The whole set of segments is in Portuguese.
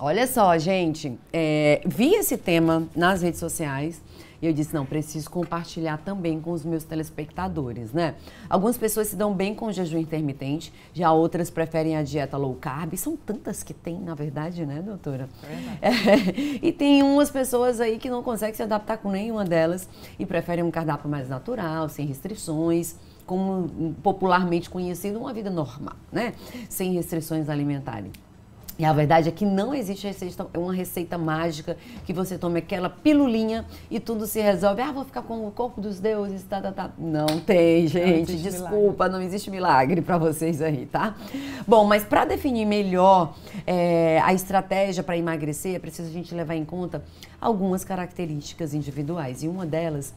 Olha só, gente, é, vi esse tema nas redes sociais e eu disse, não, preciso compartilhar também com os meus telespectadores, né? Algumas pessoas se dão bem com o jejum intermitente, já outras preferem a dieta low carb. São tantas que tem, na verdade, né, doutora? É, é, e tem umas pessoas aí que não conseguem se adaptar com nenhuma delas e preferem um cardápio mais natural, sem restrições como popularmente conhecido, uma vida normal, né? Sem restrições alimentares. E a verdade é que não existe receita, então, é uma receita mágica que você tome aquela pilulinha e tudo se resolve. Ah, vou ficar com o corpo dos deuses, tá, tá, tá. Não tem, gente. Não Desculpa, milagre. não existe milagre para vocês aí, tá? Bom, mas para definir melhor é, a estratégia para emagrecer, é preciso a gente levar em conta algumas características individuais. E uma delas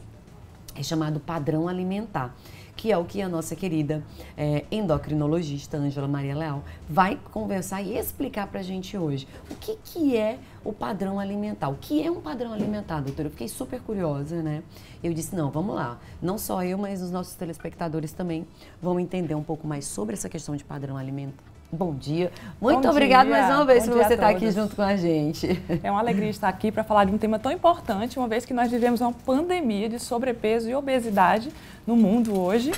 é chamado padrão alimentar, que é o que a nossa querida é, endocrinologista Ângela Maria Leal vai conversar e explicar para a gente hoje. O que, que é o padrão alimentar? O que é um padrão alimentar, doutora? Eu fiquei super curiosa, né? Eu disse, não, vamos lá. Não só eu, mas os nossos telespectadores também vão entender um pouco mais sobre essa questão de padrão alimentar. Bom dia. Muito Bom obrigada dia. mais uma vez Bom por você estar aqui junto com a gente. É uma alegria estar aqui para falar de um tema tão importante, uma vez que nós vivemos uma pandemia de sobrepeso e obesidade no mundo hoje.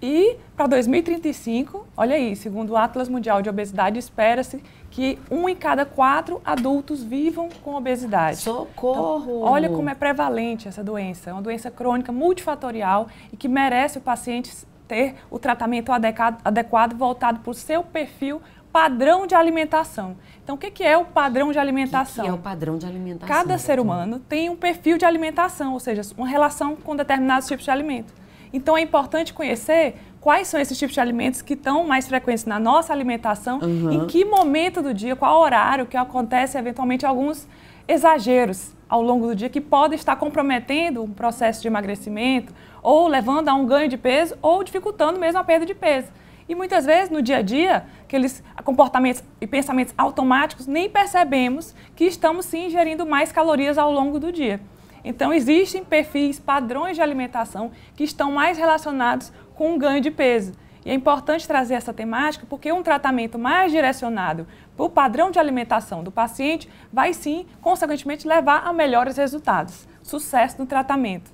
E para 2035, olha aí, segundo o Atlas Mundial de Obesidade, espera-se que um em cada quatro adultos vivam com obesidade. Socorro! Então, olha como é prevalente essa doença. É uma doença crônica multifatorial e que merece o paciente ter o tratamento adequado, adequado voltado para o seu perfil padrão de alimentação. Então, o que, que é o padrão de alimentação? O que, que é o padrão de alimentação? Cada ser humano tem um perfil de alimentação, ou seja, uma relação com determinados tipos de alimento. Então, é importante conhecer quais são esses tipos de alimentos que estão mais frequentes na nossa alimentação, uhum. em que momento do dia, qual horário que acontece eventualmente alguns exageros ao longo do dia que podem estar comprometendo um processo de emagrecimento ou levando a um ganho de peso ou dificultando mesmo a perda de peso. E muitas vezes no dia a dia, aqueles comportamentos e pensamentos automáticos nem percebemos que estamos sim ingerindo mais calorias ao longo do dia. Então existem perfis, padrões de alimentação que estão mais relacionados com o ganho de peso. E é importante trazer essa temática porque um tratamento mais direcionado o padrão de alimentação do paciente vai sim, consequentemente, levar a melhores resultados, sucesso no tratamento.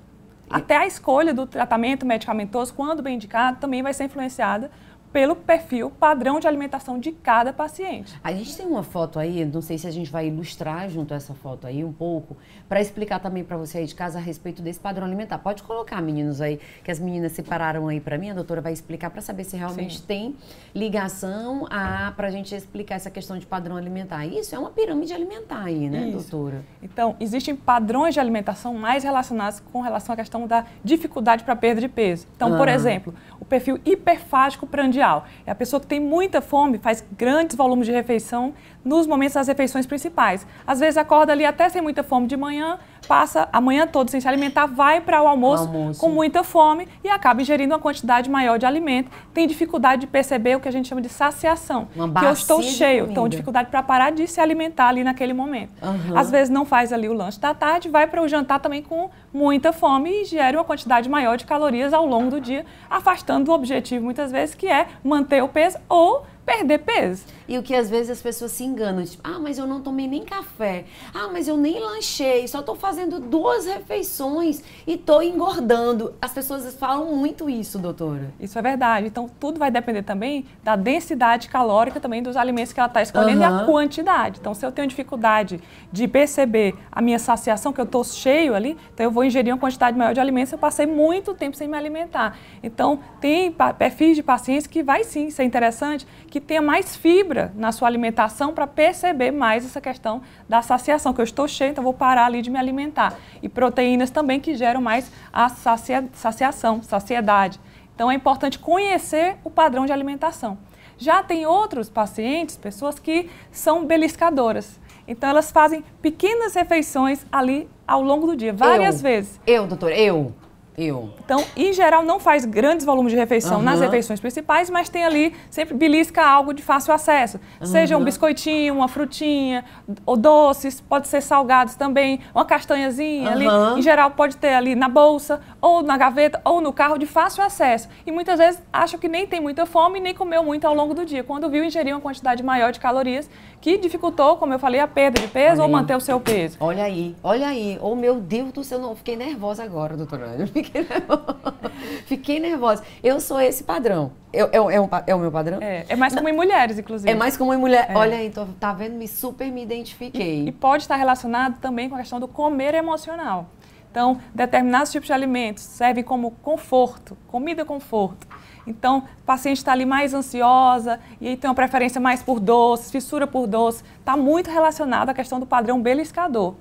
Até a escolha do tratamento medicamentoso, quando bem indicado, também vai ser influenciada pelo perfil padrão de alimentação de cada paciente. A gente tem uma foto aí, não sei se a gente vai ilustrar junto a essa foto aí um pouco, para explicar também para você aí de casa a respeito desse padrão alimentar. Pode colocar, meninos aí, que as meninas separaram aí para mim, a doutora vai explicar para saber se realmente Sim. tem ligação a para a gente explicar essa questão de padrão alimentar. Isso é uma pirâmide alimentar aí, né, Isso. doutora? Então, existem padrões de alimentação mais relacionados com relação à questão da dificuldade para perda de peso. Então, ah. por exemplo, o perfil hiperfágico prandial é a pessoa que tem muita fome, faz grandes volumes de refeição nos momentos das refeições principais. Às vezes acorda ali até sem muita fome de manhã, passa a manhã toda sem se alimentar, vai para o almoço, almoço, com muita fome e acaba ingerindo uma quantidade maior de alimento. Tem dificuldade de perceber o que a gente chama de saciação, uma que eu estou cheio, então dificuldade para parar de se alimentar ali naquele momento. Uhum. Às vezes não faz ali o lanche da tarde, vai para o jantar também com muita fome e gera uma quantidade maior de calorias ao longo do dia, afastando o objetivo muitas vezes que é manter o peso ou perder peso. E o que às vezes as pessoas se enganam, tipo, ah, mas eu não tomei nem café, ah, mas eu nem lanchei, só tô fazendo duas refeições e tô engordando. As pessoas falam muito isso, doutora. Isso é verdade. Então, tudo vai depender também da densidade calórica também dos alimentos que ela está escolhendo uhum. e a quantidade. Então, se eu tenho dificuldade de perceber a minha saciação, que eu tô cheio ali, então eu vou ingeri uma quantidade maior de alimentos, eu passei muito tempo sem me alimentar. Então, tem perfis de pacientes que vai sim ser interessante que tenha mais fibra na sua alimentação para perceber mais essa questão da saciação, que eu estou cheio, então vou parar ali de me alimentar. E proteínas também que geram mais a sacia saciação, saciedade. Então, é importante conhecer o padrão de alimentação. Já tem outros pacientes, pessoas que são beliscadoras. Então elas fazem pequenas refeições ali ao longo do dia, várias eu, vezes. Eu, doutora, eu. Eu. Então, em geral, não faz grandes volumes de refeição uhum. nas refeições principais, mas tem ali, sempre belisca algo de fácil acesso. Uhum. Seja um biscoitinho, uma frutinha, ou doces, pode ser salgados também, uma castanhazinha uhum. ali. Em geral, pode ter ali na bolsa, ou na gaveta, ou no carro, de fácil acesso. E muitas vezes acham que nem tem muita fome, nem comeu muito ao longo do dia. Quando viu, ingeriu uma quantidade maior de calorias que dificultou, como eu falei, a perda de peso ou manter o seu peso. Olha aí, olha aí. Oh, meu Deus do céu, não, fiquei nervosa agora, doutora Ana. Fiquei nervosa. fiquei nervosa. Eu sou esse padrão. Eu, eu, é, um, é, o meu padrão? É, é mais comum em mulheres, inclusive. É mais comum em mulheres. É. Olha aí, tô, tá vendo? Me super me identifiquei. E, e pode estar relacionado também com a questão do comer emocional. Então, determinados tipos de alimentos servem como conforto, comida conforto. Então, o paciente está ali mais ansiosa e tem uma preferência mais por doce, fissura por doce. Está muito relacionado à questão do padrão beliscador.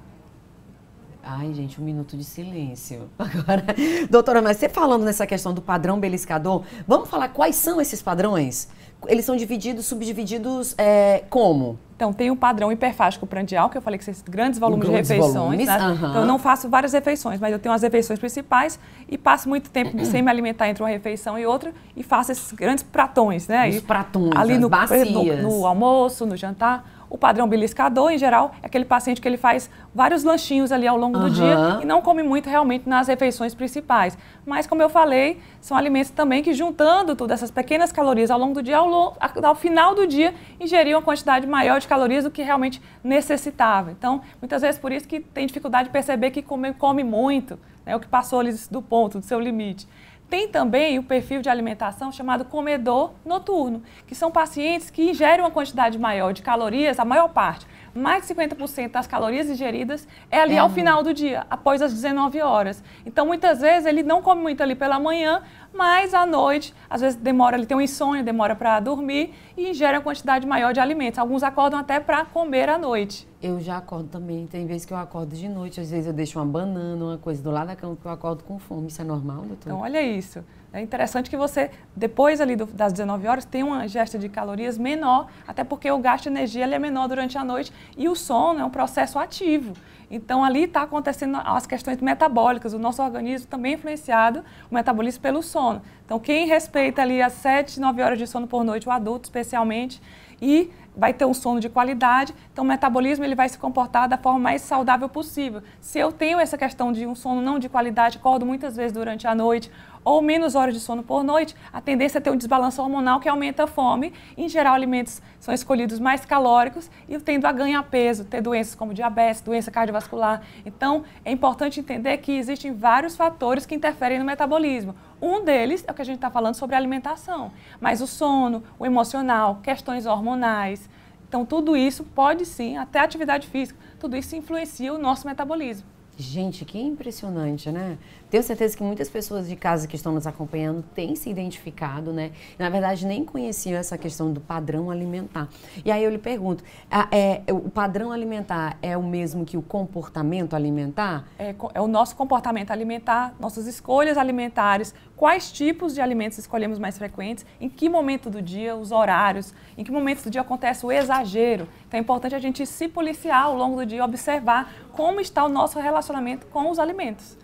Ai, gente, um minuto de silêncio. Agora, doutora, mas você falando nessa questão do padrão beliscador, vamos falar quais são esses padrões? eles são divididos, subdivididos é, como? Então, tem um padrão hiperfágico prandial, que eu falei que são grandes volumes grandes de refeições. Volumes, né? uh -huh. Então, eu não faço várias refeições, mas eu tenho as refeições principais e passo muito tempo sem me alimentar entre uma refeição e outra e faço esses grandes pratões, né? Os pratões, ali no, no, no, almoço, no jantar. O padrão beliscador, em geral, é aquele paciente que ele faz vários lanchinhos ali ao longo uhum. do dia e não come muito realmente nas refeições principais. Mas, como eu falei, são alimentos também que, juntando todas essas pequenas calorias ao longo do dia, ao, longo, ao final do dia, ingeriam uma quantidade maior de calorias do que realmente necessitava. Então, muitas vezes, por isso que tem dificuldade de perceber que come, come muito, né, o que passou ali do ponto, do seu limite. Tem também o perfil de alimentação chamado comedor noturno, que são pacientes que ingerem uma quantidade maior de calorias, a maior parte, mais de 50% das calorias ingeridas é ali é. ao final do dia, após as 19 horas. Então, muitas vezes, ele não come muito ali pela manhã, mas à noite, às vezes demora, ele tem um insônia, demora para dormir e ingere uma quantidade maior de alimentos. Alguns acordam até para comer à noite. Eu já acordo também. Tem vezes que eu acordo de noite, às vezes eu deixo uma banana, uma coisa do lado da cama, porque eu acordo com fome. Isso é normal, doutor? Então, olha isso. É interessante que você, depois ali do, das 19 horas, tenha uma gesta de calorias menor, até porque o gasto de energia ele é menor durante a noite e o sono é um processo ativo. Então, ali está acontecendo as questões metabólicas. O nosso organismo também é influenciado, o metabolismo, pelo sono. Então, quem respeita ali as 7, 9 horas de sono por noite, o adulto especialmente, e vai ter um sono de qualidade, então o metabolismo ele vai se comportar da forma mais saudável possível. Se eu tenho essa questão de um sono não de qualidade, acordo muitas vezes durante a noite, ou menos horas de sono por noite, a tendência é ter um desbalanço hormonal que aumenta a fome. Em geral, alimentos são escolhidos mais calóricos e tendo a ganhar peso, ter doenças como diabetes, doença cardiovascular. Então, é importante entender que existem vários fatores que interferem no metabolismo. Um deles é o que a gente está falando sobre alimentação, mas o sono, o emocional, questões hormonais. Então, tudo isso pode sim, até atividade física, tudo isso influencia o nosso metabolismo. Gente, que impressionante, né? Tenho certeza que muitas pessoas de casa que estão nos acompanhando têm se identificado, né? Na verdade, nem conheciam essa questão do padrão alimentar. E aí eu lhe pergunto, a, é, o padrão alimentar é o mesmo que o comportamento alimentar? É, é o nosso comportamento alimentar, nossas escolhas alimentares, quais tipos de alimentos escolhemos mais frequentes, em que momento do dia, os horários, em que momento do dia acontece o exagero. Então é importante a gente se policiar ao longo do dia, observar como está o nosso relacionamento com os alimentos.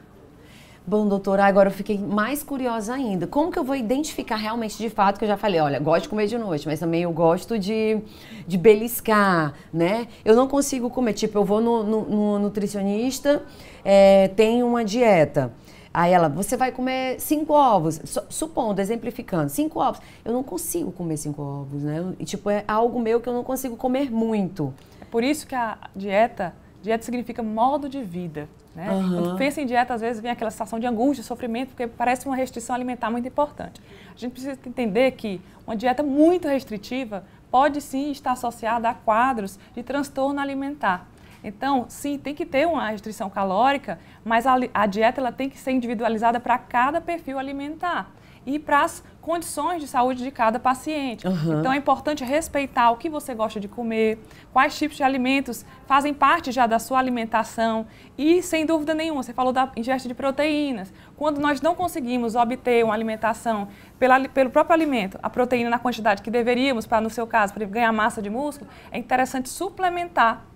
Bom, doutora, agora eu fiquei mais curiosa ainda. Como que eu vou identificar realmente de fato que eu já falei, olha, gosto de comer de noite, mas também eu gosto de, de beliscar, né? Eu não consigo comer, tipo, eu vou no, no, no nutricionista, é, tem uma dieta. Aí ela, você vai comer cinco ovos, supondo, exemplificando, cinco ovos. Eu não consigo comer cinco ovos, né? E, tipo, é algo meu que eu não consigo comer muito. É por isso que a dieta Dieta significa modo de vida. Né? Uhum. Quando pensa em dieta, às vezes vem aquela sensação de angústia, sofrimento, porque parece uma restrição alimentar muito importante. A gente precisa entender que uma dieta muito restritiva pode sim estar associada a quadros de transtorno alimentar. Então, sim, tem que ter uma restrição calórica, mas a, a dieta ela tem que ser individualizada para cada perfil alimentar e para as condições de saúde de cada paciente. Uhum. Então é importante respeitar o que você gosta de comer, quais tipos de alimentos fazem parte já da sua alimentação e sem dúvida nenhuma, você falou da ingesta de proteínas. Quando nós não conseguimos obter uma alimentação pela, pelo próprio alimento, a proteína na quantidade que deveríamos para no seu caso, para ganhar massa de músculo, é interessante suplementar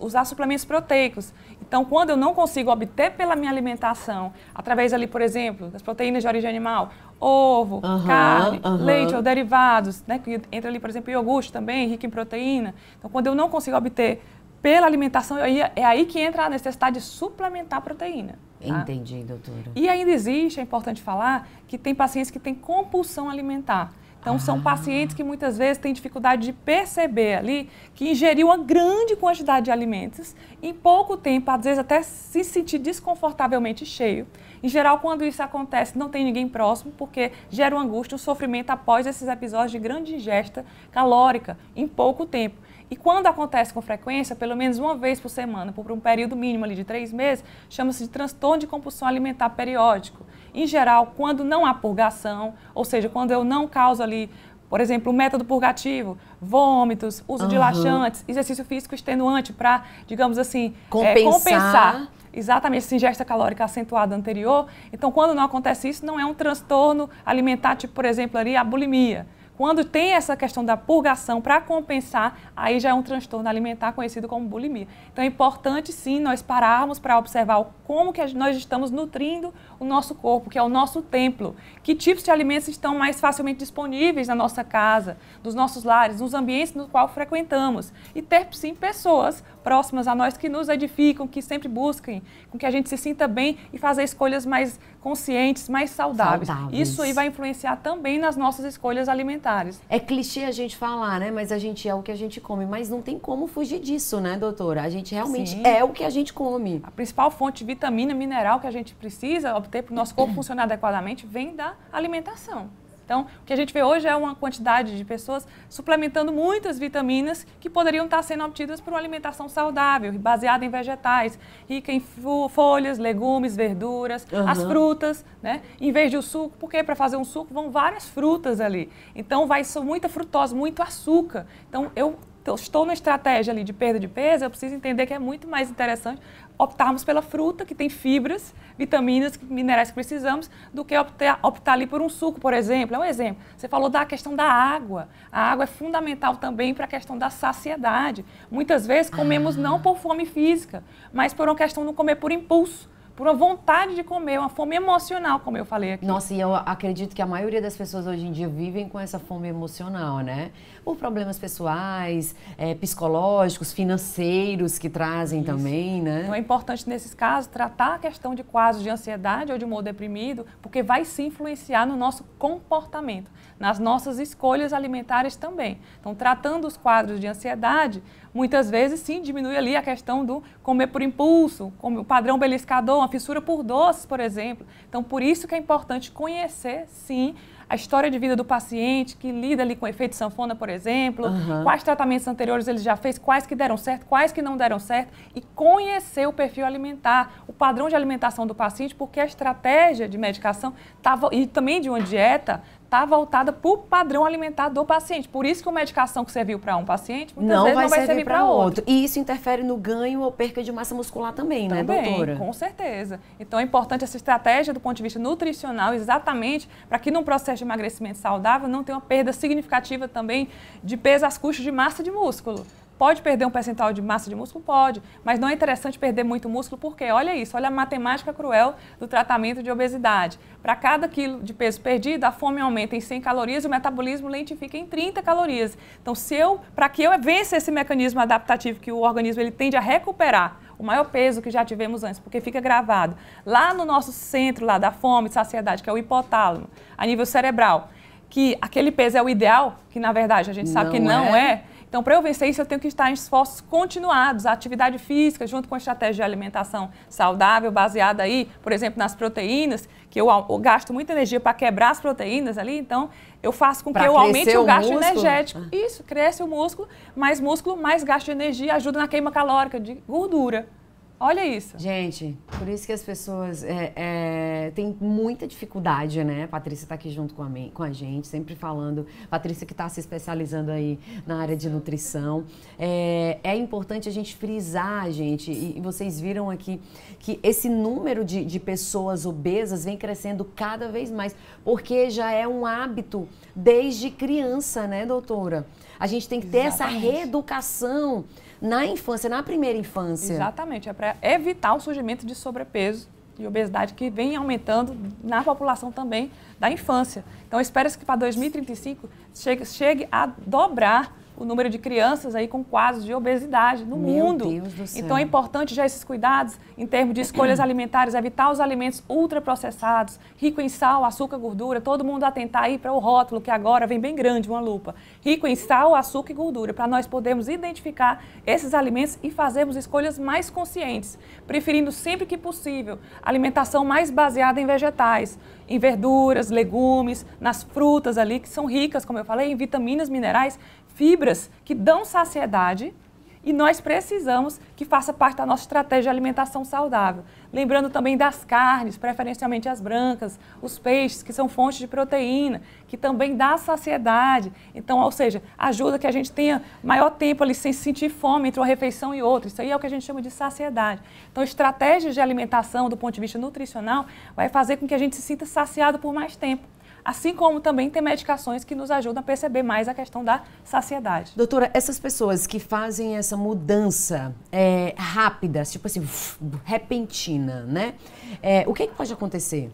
usar suplementos proteicos. Então, quando eu não consigo obter pela minha alimentação, através ali, por exemplo, das proteínas de origem animal, ovo, carne, leite ou derivados, né? Que entra ali, por exemplo, iogurte também, rico em proteína. Então, quando eu não consigo obter pela alimentação, aí, é, é aí que entra a necessidade de suplementar proteína. Tá? Entendi, doutora. E ainda existe, é importante falar, que tem pacientes que têm compulsão alimentar. Então, ah. são pacientes que muitas vezes têm dificuldade de perceber ali que ingeriu uma grande quantidade de alimentos em pouco tempo, às vezes até se sentir desconfortavelmente cheio. Em geral, quando isso acontece, não tem ninguém próximo, porque gera uma angústia, um sofrimento após esses episódios de grande ingesta calórica em pouco tempo. E quando acontece com frequência, pelo menos uma vez por semana, por um período mínimo ali de três meses, chama-se de transtorno de compulsão alimentar periódico. Em geral, quando não há purgação, ou seja, quando eu não causo ali, por exemplo, o método purgativo, vômitos, uso uhum. de laxantes, exercício físico extenuante para, digamos assim, compensar. É, compensar exatamente essa assim, ingesta calórica acentuada anterior. Então, quando não acontece isso, não é um transtorno alimentar, tipo, por exemplo, ali, a bulimia. Quando tem essa questão da purgação para compensar, aí já é um transtorno alimentar conhecido como bulimia. Então é importante sim nós pararmos para observar como que nós estamos nutrindo o nosso corpo, que é o nosso templo. Que tipos de alimentos estão mais facilmente disponíveis na nossa casa, nos nossos lares, nos ambientes no qual frequentamos. E ter sim pessoas próximas a nós que nos edificam, que sempre busquem, com que a gente se sinta bem e fazer escolhas mais conscientes, mais saudáveis. saudáveis. Isso aí vai influenciar também nas nossas escolhas alimentares. É clichê a gente falar, né? Mas a gente é o que a gente come. Mas não tem como fugir disso, né, doutora? A gente realmente Sim. é o que a gente come. A principal fonte de vitamina, mineral que a gente precisa obter para o nosso corpo funcionar adequadamente vem da alimentação. Então, o que a gente vê hoje é uma quantidade de pessoas suplementando muitas vitaminas que poderiam estar sendo obtidas por uma alimentação saudável, baseada em vegetais, rica em folhas, legumes, verduras, uhum. as frutas, né? Em vez de o suco, porque para fazer um suco vão várias frutas ali. Então, vai muita frutose, muito açúcar. Então, eu estou na estratégia ali de perda de peso, eu preciso entender que é muito mais interessante optarmos pela fruta, que tem fibras, vitaminas, minerais que precisamos, do que optar, optar ali por um suco, por exemplo. É um exemplo. Você falou da questão da água. A água é fundamental também para a questão da saciedade. Muitas vezes comemos ah. não por fome física, mas por uma questão de comer por impulso por uma vontade de comer, uma fome emocional, como eu falei aqui. Nossa, e eu acredito que a maioria das pessoas hoje em dia vivem com essa fome emocional, né? Por problemas pessoais, é, psicológicos, financeiros que trazem Isso. também, né? Então é importante, nesses casos, tratar a questão de quadros de ansiedade ou de humor deprimido, porque vai se influenciar no nosso comportamento nas nossas escolhas alimentares também. Então, tratando os quadros de ansiedade, muitas vezes sim diminui ali a questão do comer por impulso, como o padrão beliscador, uma fissura por doces, por exemplo. Então, por isso que é importante conhecer sim a história de vida do paciente que lida ali com efeito sanfona, por exemplo, uhum. quais tratamentos anteriores ele já fez, quais que deram certo, quais que não deram certo e conhecer o perfil alimentar, o padrão de alimentação do paciente, porque a estratégia de medicação tava, e também de uma dieta está voltada para o padrão alimentar do paciente. Por isso que uma medicação que serviu para um paciente, muitas não vezes vai não vai servir, servir para outro. outro. E isso interfere no ganho ou perca de massa muscular também, né, também né, doutora? com certeza. Então é importante essa estratégia do ponto de vista nutricional, exatamente para que num processo de emagrecimento saudável não tenha uma perda significativa também de peso às custas de massa de músculo. Pode perder um percentual de massa de músculo? Pode, mas não é interessante perder muito músculo porque, olha isso, olha a matemática cruel do tratamento de obesidade. Para cada quilo de peso perdido, a fome aumenta em 100 calorias e o metabolismo lentifica em 30 calorias. Então, se eu, para que eu vença esse mecanismo adaptativo que o organismo ele tende a recuperar o maior peso que já tivemos antes, porque fica gravado lá no nosso centro lá da fome, e saciedade, que é o hipotálamo, a nível cerebral, que aquele peso é o ideal, que na verdade a gente sabe não que não é. é. Então, para eu vencer isso, eu tenho que estar em esforços continuados, atividade física, junto com a estratégia de alimentação saudável, baseada aí, por exemplo, nas proteínas, que eu, eu gasto muita energia para quebrar as proteínas ali, então eu faço com pra que eu aumente o, o gasto músculo. energético. Ah. Isso, cresce o músculo, mais músculo, mais gasto de energia, ajuda na queima calórica de gordura. Olha isso. Gente, por isso que as pessoas é, é, têm muita dificuldade, né? A Patrícia está aqui junto com a, com a gente, sempre falando. Patrícia que está se especializando aí na área de nutrição. É, é importante a gente frisar, gente, e, e, vocês viram aqui que esse número de, de pessoas obesas vem crescendo cada vez mais, porque já é um hábito desde criança, né, doutora? A gente tem que ter Exatamente. essa reeducação na infância, na primeira infância. Exatamente, é para evitar o surgimento de sobrepeso e obesidade que vem aumentando na população também da infância. Então espera-se que para 2035 chegue, chegue a dobrar o número de crianças aí com quadros de obesidade no Meu mundo. Deus do céu. Então é importante já esses cuidados em termos de escolhas alimentares, evitar os alimentos ultraprocessados, rico em sal, açúcar, gordura, todo mundo atentar aí para o rótulo que agora vem bem grande uma lupa. Rico em sal, açúcar e gordura, para nós podermos identificar esses alimentos e fazermos escolhas mais conscientes, preferindo sempre que possível alimentação mais baseada em vegetais, em verduras, legumes, nas frutas ali que são ricas, como eu falei, em vitaminas, minerais fibras que dão saciedade e nós precisamos que faça parte da nossa estratégia de alimentação saudável. Lembrando também das carnes, preferencialmente as brancas, os peixes, que são fontes de proteína, que também dá saciedade. Então, ou seja, ajuda que a gente tenha maior tempo ali sem sentir fome entre uma refeição e outra. Isso aí é o que a gente chama de saciedade. Então, estratégias de alimentação do ponto de vista nutricional vai fazer com que a gente se sinta saciado por mais tempo assim como também tem medicações que nos ajudam a perceber mais a questão da saciedade. Doutora, essas pessoas que fazem essa mudança é, rápida, tipo assim, repentina, né? É, o que, é que pode acontecer?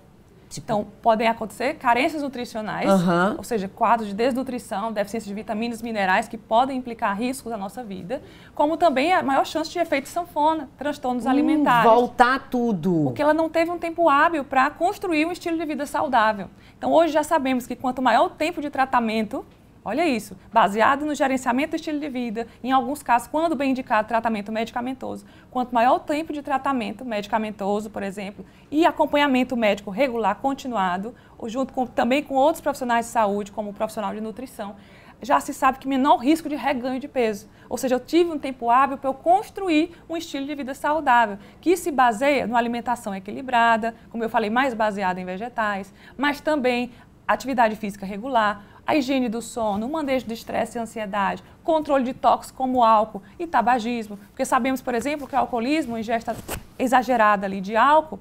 Tipo... Então, podem acontecer carências nutricionais, uhum. ou seja, quadros de desnutrição, deficiência de vitaminas, minerais, que podem implicar riscos à nossa vida, como também a maior chance de efeito sanfona, transtornos hum, alimentares. Voltar tudo. Porque ela não teve um tempo hábil para construir um estilo de vida saudável. Então, hoje já sabemos que quanto maior o tempo de tratamento, Olha isso, baseado no gerenciamento do estilo de vida, em alguns casos, quando bem indicado, tratamento medicamentoso. Quanto maior o tempo de tratamento medicamentoso, por exemplo, e acompanhamento médico regular continuado, junto com, também com outros profissionais de saúde, como o profissional de nutrição, já se sabe que menor risco de reganho de peso. Ou seja, eu tive um tempo hábil para eu construir um estilo de vida saudável, que se baseia numa alimentação equilibrada, como eu falei, mais baseada em vegetais, mas também atividade física regular, a higiene do sono, o manejo do estresse e ansiedade, controle de tóxicos como álcool e tabagismo. Porque sabemos, por exemplo, que o alcoolismo, ingesta exagerada ali de álcool,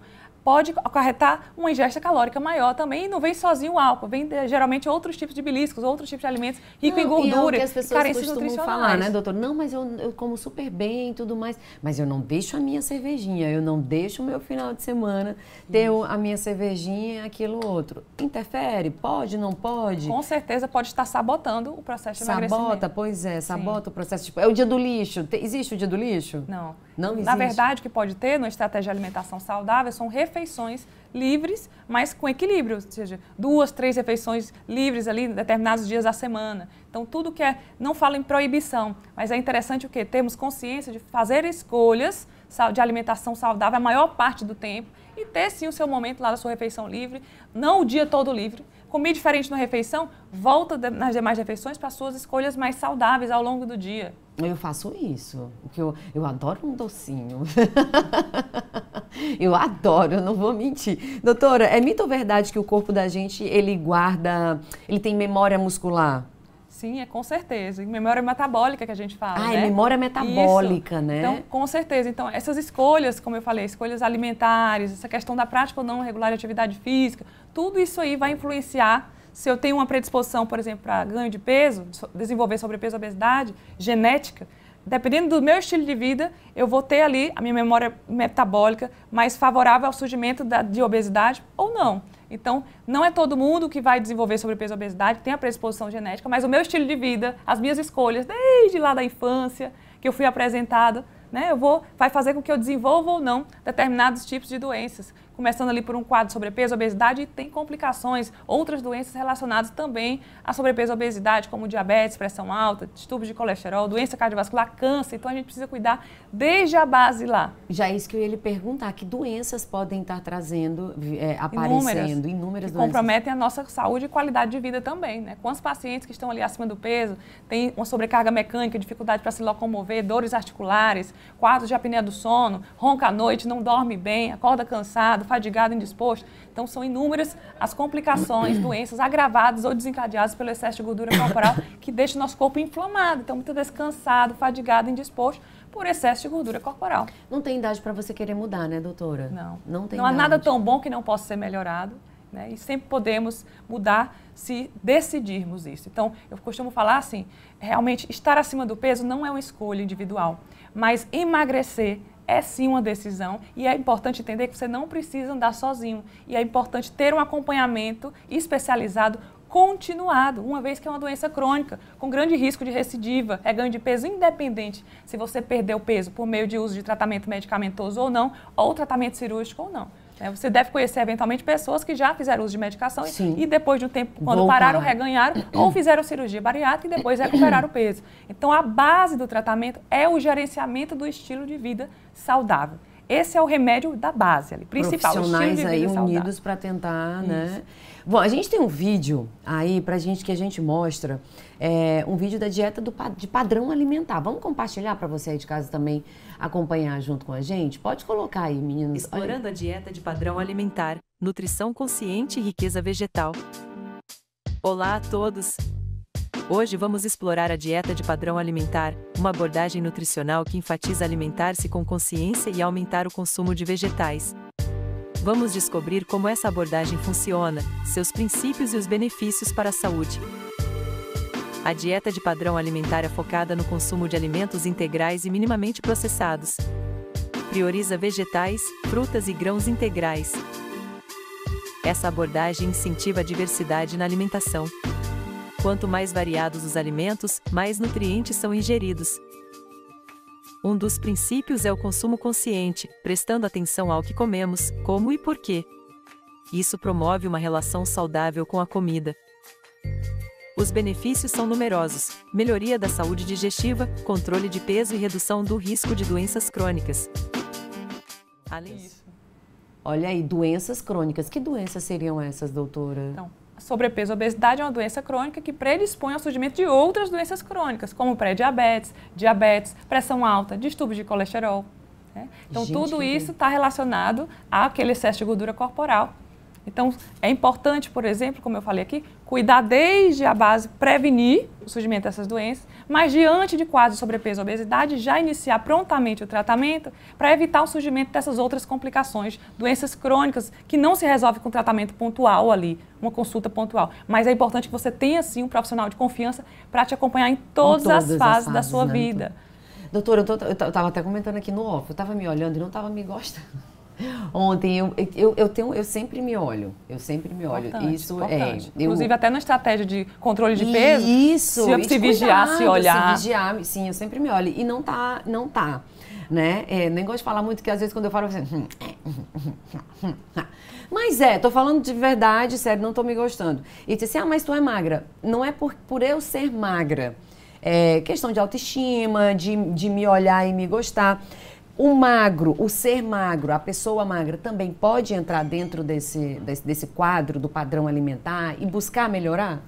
pode acarretar uma ingesta calórica maior também. E não vem sozinho o álcool, vem eh, geralmente outros tipos de beliscos, outros tipos de alimentos ricos em gordura. E é as pessoas carências costumam falar, né, doutor? Não, mas eu, eu como super bem e tudo mais, mas eu não deixo a minha cervejinha, eu não deixo o meu final de semana ter Isso. a minha cervejinha, e aquilo outro. Interfere? Pode, não pode? Com certeza pode estar sabotando o processo de sabota, emagrecimento. Sabota, pois é, sabota Sim. o processo. Tipo, é o dia do lixo. Existe o dia do lixo? Não. Não existe. Na verdade, o que pode ter numa estratégia de alimentação saudável são refeições refeições livres, mas com equilíbrio, ou seja, duas, três refeições livres ali em determinados dias da semana. Então, tudo que é, não falo em proibição, mas é interessante o quê? Termos consciência de fazer escolhas de alimentação saudável a maior parte do tempo e ter sim o seu momento lá da sua refeição livre, não o dia todo livre. Comer diferente na refeição, volta nas demais refeições para suas escolhas mais saudáveis ao longo do dia. Eu faço isso, porque eu, eu adoro um docinho. eu adoro, eu não vou mentir. Doutora, é mito ou verdade que o corpo da gente, ele guarda, ele tem memória muscular? Sim, é com certeza. Memória metabólica que a gente fala. Ah, é né? é memória metabólica, Isso. né? Então, com certeza. Então, essas escolhas, como eu falei, escolhas alimentares, essa questão da prática ou não regular de atividade física, tudo isso aí vai influenciar se eu tenho uma predisposição, por exemplo, para ganho de peso, desenvolver sobrepeso e obesidade, genética, dependendo do meu estilo de vida, eu vou ter ali a minha memória metabólica mais favorável ao surgimento da, de obesidade ou não. Então, não é todo mundo que vai desenvolver sobrepeso e obesidade, tem a predisposição genética, mas o meu estilo de vida, as minhas escolhas, desde lá da infância, que eu fui apresentada, né, eu vou, vai fazer com que eu desenvolva ou não determinados tipos de doenças começando ali por um quadro de sobrepeso, obesidade e tem complicações, outras doenças relacionadas também à sobrepeso e obesidade, como diabetes, pressão alta, distúrbio de colesterol, doença cardiovascular, câncer. Então a gente precisa cuidar desde a base lá. Já é isso que eu ia lhe perguntar, que doenças podem estar trazendo, é, aparecendo, inúmeras, inúmeras doenças? comprometem a nossa saúde e qualidade de vida também, né? Quantos pacientes que estão ali acima do peso têm uma sobrecarga mecânica, dificuldade para se locomover, dores articulares, quadros de apneia do sono, ronca à noite, não dorme bem, acorda cansado, fadigado, indisposto. Então, são inúmeras as complicações, doenças agravadas ou desencadeadas pelo excesso de gordura corporal que deixa o nosso corpo inflamado. Então, muitas vezes cansado, fadigado, indisposto por excesso de gordura corporal. Não tem idade para você querer mudar, né, doutora? Não. Não tem Não há idade. nada tão bom que não possa ser melhorado. Né? E sempre podemos mudar se decidirmos isso. Então, eu costumo falar assim: realmente, estar acima do peso não é uma escolha individual, mas emagrecer é sim uma decisão e é importante entender que você não precisa andar sozinho. E é importante ter um acompanhamento especializado continuado, uma vez que é uma doença crônica, com grande risco de recidiva, é ganho de peso independente se você perdeu peso por meio de uso de tratamento medicamentoso ou não, ou tratamento cirúrgico ou não. É, você deve conhecer eventualmente pessoas que já fizeram uso de medicação e depois de um tempo, quando Voltar. pararam, reganharam ou fizeram cirurgia bariátrica e depois recuperaram o peso. Então, a base do tratamento é o gerenciamento do estilo de vida saudável. Esse é o remédio da base, ali, principal. Profissionais aí unidos para tentar, né? Isso. né? Bom, a gente tem um vídeo aí a gente que a gente mostra é, um vídeo da dieta do, de padrão alimentar. Vamos compartilhar para você aí de casa também acompanhar junto com a gente? Pode colocar aí, meninos. Explorando a dieta de padrão alimentar, nutrição consciente e riqueza vegetal. Olá a todos! Hoje vamos explorar a dieta de padrão alimentar, uma abordagem nutricional que enfatiza alimentar-se com consciência e aumentar o consumo de vegetais. Vamos descobrir como essa abordagem funciona, seus princípios e os benefícios para a saúde. A dieta de padrão alimentar é focada no consumo de alimentos integrais e minimamente processados. Prioriza vegetais, frutas e grãos integrais. Essa abordagem incentiva a diversidade na alimentação Quanto mais variados os alimentos, mais nutrientes são ingeridos. Um dos princípios é o consumo consciente, prestando atenção ao que comemos, como e por quê. Isso promove uma relação saudável com a comida. Os benefícios são numerosos: melhoria da saúde digestiva, controle de peso e redução do risco de doenças crônicas. Além disso. Olha aí, doenças crônicas. Que doenças seriam essas, doutora? Então, sobrepeso obesidade é uma doença crônica que predispõe ao surgimento de outras doenças crônicas, como pré-diabetes, diabetes, pressão alta, distúrbios de colesterol. Né? Então, Gente, tudo isso está relacionado àquele excesso de gordura corporal então, é importante, por exemplo, como eu falei aqui, cuidar desde a base, prevenir o surgimento dessas doenças, mas diante de quadros de sobrepeso e obesidade, já iniciar prontamente o tratamento para evitar o surgimento dessas outras complicações, doenças crônicas que não se resolve com tratamento pontual ali, uma consulta pontual. Mas é importante que você tenha, sim, um profissional de confiança para te acompanhar em todas, todas as, fases as, fases da sua né? vida. Doutora, eu estava até comentando aqui no off, eu estava me olhando e não estava me gostando. Ontem eu, eu, eu, tenho, eu sempre me olho, eu sempre me olho. Importante, isso importante. é. Eu, Inclusive até na estratégia de controle de peso. Isso. Se, se vigiar, cuidado, se olhar. Se vigiar, sim, eu sempre me olho e não tá, não tá, né? É, nem gosto de falar muito que às vezes quando eu falo assim, mas é, tô falando de verdade, sério, não tô me gostando. E disse assim, ah, mas tu é magra. Não é por, por eu ser magra. É questão de autoestima, de, de me olhar e me gostar. O magro, o ser magro, a pessoa magra também pode entrar dentro desse, desse, desse, quadro do padrão alimentar e buscar melhorar?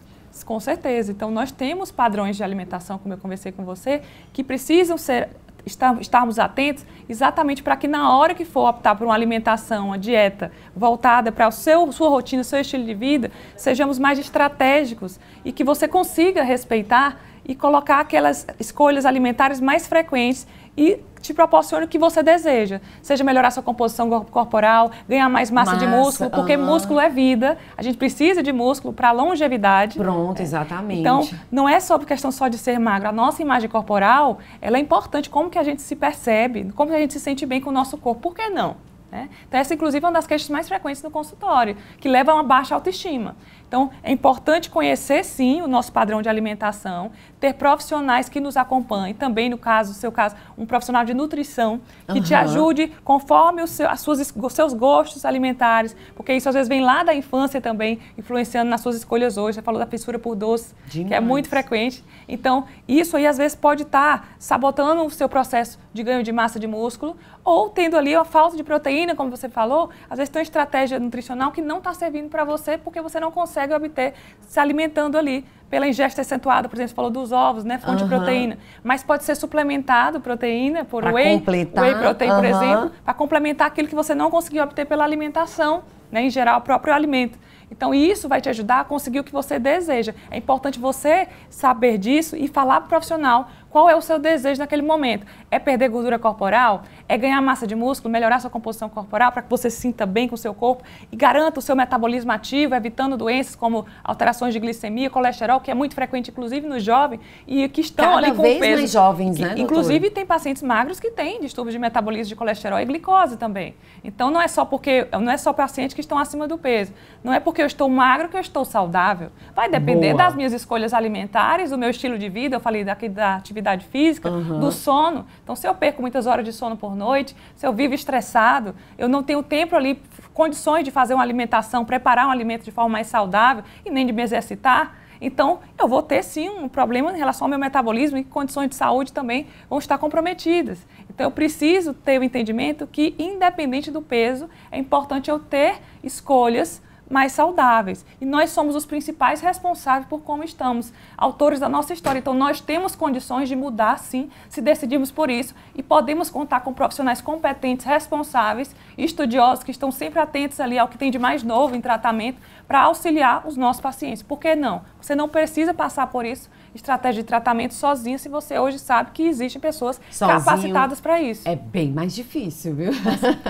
Com certeza. Então, nós temos padrões de alimentação, como eu conversei com você, que precisam ser estarmos atentos exatamente para que na hora que for optar por uma alimentação, uma dieta voltada para a sua rotina, seu estilo de vida, sejamos mais estratégicos e que você consiga respeitar e colocar aquelas escolhas alimentares mais frequentes e te proporcione o que você deseja. Seja melhorar sua composição corporal, ganhar mais massa, massa de músculo, porque músculo é vida. A gente precisa de músculo para longevidade. Pronto, exatamente. Então, não é só questão só de ser magro. A nossa imagem corporal, ela é importante como que a gente se percebe, como que a gente se sente bem com o nosso corpo. Por que não? Né? Então, essa, inclusive, é uma das queixas mais frequentes no consultório, que leva a uma baixa autoestima. Então, é importante conhecer, sim, o nosso padrão de alimentação, ter profissionais que nos acompanhem. Também, no caso, seu caso, um profissional de nutrição que uhum. te ajude conforme os seus as suas, os seus gostos alimentares, porque isso às vezes vem lá da infância também, influenciando nas suas escolhas hoje. Você falou da fissura por doce, Demais. que é muito frequente. Então, isso aí às vezes pode estar tá sabotando o seu processo de ganho de massa de músculo ou tendo ali a falta de proteína, como você falou. Às vezes tem uma estratégia nutricional que não está servindo para você porque você não consegue obter se alimentando ali pela ingesta acentuada, por exemplo, você falou dos ovos, né? Fonte de proteína. Mas pode ser suplementado proteína por pra whey, completar. whey protein, por exemplo, para complementar aquilo que você não conseguiu obter pela alimentação, né? Em geral, o próprio alimento. Então, isso vai te ajudar a conseguir o que você deseja. É importante você saber disso e falar para o profissional, qual é o seu desejo naquele momento. É perder gordura corporal? É ganhar massa de músculo? Melhorar sua composição corporal para que você se sinta bem com o seu corpo e garanta o seu metabolismo ativo, evitando doenças como alterações de glicemia, colesterol, que é muito frequente, inclusive, no jovem e que estão Cada ali com vez peso. mais jovens, né, Inclusive, tem pacientes magros que têm distúrbios de metabolismo de colesterol e glicose também. Então, não é só porque não é só pacientes que estão acima do peso. Não é porque eu estou magro que eu estou saudável. Vai depender Boa. das minhas escolhas alimentares, do meu estilo de vida, eu falei daqui da atividade atividade física, uhum. do sono. Então, se eu perco muitas horas de sono por noite, se eu vivo estressado, eu não tenho tempo ali, condições de fazer uma alimentação, preparar um alimento de forma mais saudável e nem de me exercitar. Então, eu vou ter sim um problema em relação ao meu metabolismo e condições de saúde também vão estar comprometidas. Então, eu preciso ter o entendimento que, independente do peso, é importante eu ter escolhas mais saudáveis. E nós somos os principais responsáveis por como estamos, autores da nossa história. Então, nós temos condições de mudar, sim, se decidirmos por isso. E podemos contar com profissionais competentes, responsáveis, estudiosos, que estão sempre atentos ali ao que tem de mais novo em tratamento, para auxiliar os nossos pacientes. Por que não? Você não precisa passar por isso, estratégia de tratamento, sozinho, se você hoje sabe que existem pessoas Sozinho capacitadas para isso. É bem mais difícil, viu?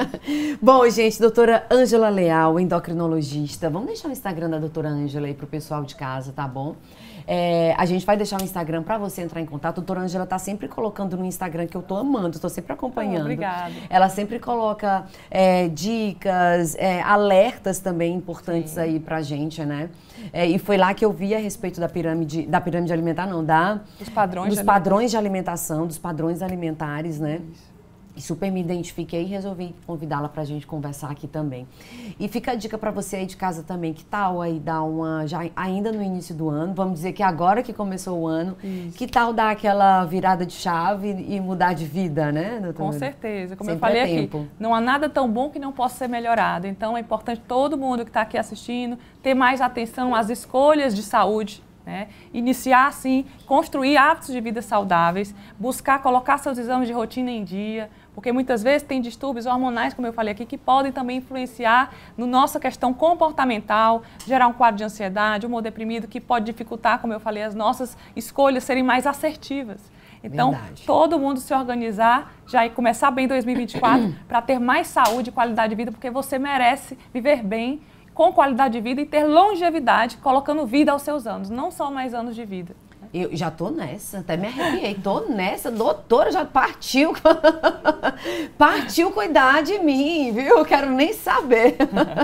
Bom, gente, doutora Ângela Leal, endocrinologista Vamos deixar o Instagram da doutora Ângela aí pro pessoal de casa, tá bom? É, a gente vai deixar o Instagram para você entrar em contato. A doutora Ângela tá sempre colocando no Instagram, que eu tô amando, tô sempre acompanhando. Oh, obrigada. Ela sempre coloca é, dicas, é, alertas também importantes Sim. aí pra gente, né? É, e foi lá que eu vi a respeito da pirâmide, da pirâmide alimentar, não, da... Dos padrões, dos de, padrões de alimentação, dos padrões alimentares, né? Isso e super me identifiquei e resolvi convidá-la para a gente conversar aqui também. E fica a dica para você aí de casa também, que tal aí dar uma, já ainda no início do ano, vamos dizer que agora que começou o ano, Isso. que tal dar aquela virada de chave e mudar de vida, né? Doutora? Com certeza, como Sempre eu é falei é tempo. aqui, não há nada tão bom que não possa ser melhorado, então é importante todo mundo que está aqui assistindo ter mais atenção às escolhas de saúde né? Iniciar, assim, construir hábitos de vida saudáveis, buscar colocar seus exames de rotina em dia, porque muitas vezes tem distúrbios hormonais, como eu falei aqui, que podem também influenciar na no nossa questão comportamental, gerar um quadro de ansiedade, humor deprimido, que pode dificultar, como eu falei, as nossas escolhas serem mais assertivas. Então, Verdade. todo mundo se organizar já e começar bem 2024 para ter mais saúde e qualidade de vida, porque você merece viver bem, com qualidade de vida e ter longevidade, colocando vida aos seus anos, não só mais anos de vida. Eu já tô nessa, até me arrepiei. Tô nessa, doutora, já partiu. partiu cuidar de mim, viu? Quero nem saber.